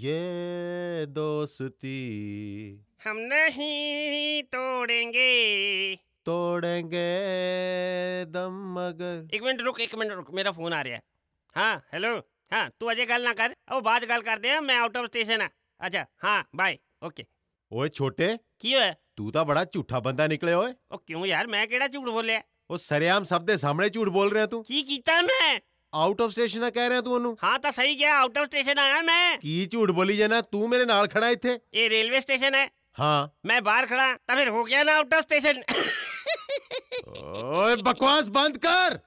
ये दोस्ती हम नहीं तोड़ेंगे तोड़ेंगे दम मगर एक मिनट रुक एक मिनट रुक मेरा फोन आ रहा है हाँ हेलो हाँ तू अजय गल ना कर अब बात गल कर दे मैं आउट ऑफ स्टेशन है अच्छा हाँ बाय ओके ओए छोटे क्यों है तू तो बड़ा झूठा बंदा निकले ओए ओ क्यों यार मैं केड़ा झूठ बोलया ओ सरेआम सब दे सामने झूठ बोल रहे तू की कीता मैं आउट ऑफ स्टेशन कह रहे हैं तू ओनू हां तो सही क्या आउट ऑफ स्टेशन आया मैं की झूठ बोली जाना तू मेरे नाल खड़ा इथे ए रेलवे स्टेशन है हां मैं बाहर खड़ा तो फिर हो गया ना आउट ऑफ स्टेशन बकवास बंद कर